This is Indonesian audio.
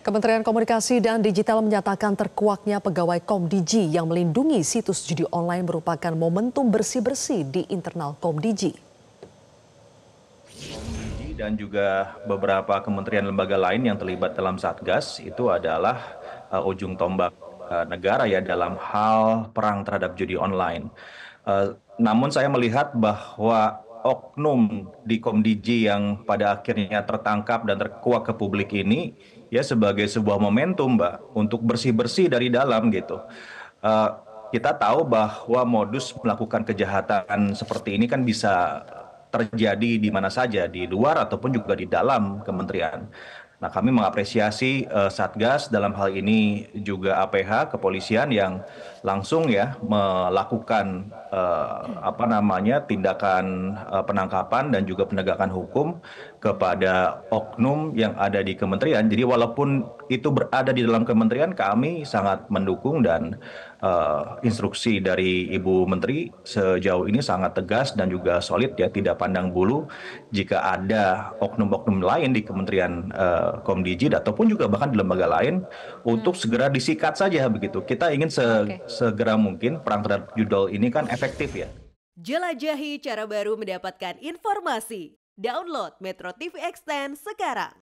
Kementerian Komunikasi dan Digital menyatakan terkuaknya pegawai Komdigi yang melindungi situs judi online merupakan momentum bersih-bersih di internal Komdigi. Komdigi dan juga beberapa kementerian lembaga lain yang terlibat dalam Satgas itu adalah uh, ujung tombak uh, negara ya dalam hal perang terhadap judi online. Uh, namun saya melihat bahwa oknum di Komdiji yang pada akhirnya tertangkap dan terkuak ke publik ini ya sebagai sebuah momentum Mbak untuk bersih-bersih dari dalam gitu. Uh, kita tahu bahwa modus melakukan kejahatan seperti ini kan bisa terjadi di mana saja di luar ataupun juga di dalam kementerian. Nah, kami mengapresiasi uh, Satgas dalam hal ini juga APH kepolisian yang langsung ya melakukan uh, apa namanya tindakan uh, penangkapan dan juga penegakan hukum kepada oknum yang ada di kementerian. Jadi walaupun itu berada di dalam kementerian, kami sangat mendukung dan uh, instruksi dari Ibu Menteri sejauh ini sangat tegas dan juga solid ya, tidak pandang bulu jika ada oknum-oknum lain di kementerian uh, Komdijid ataupun juga bahkan di lembaga lain hmm. untuk segera disikat saja begitu. Kita ingin se okay. segera mungkin perang terhadap judol ini kan efektif ya. Jelajahi cara baru mendapatkan informasi. Download Metro TV Extend sekarang.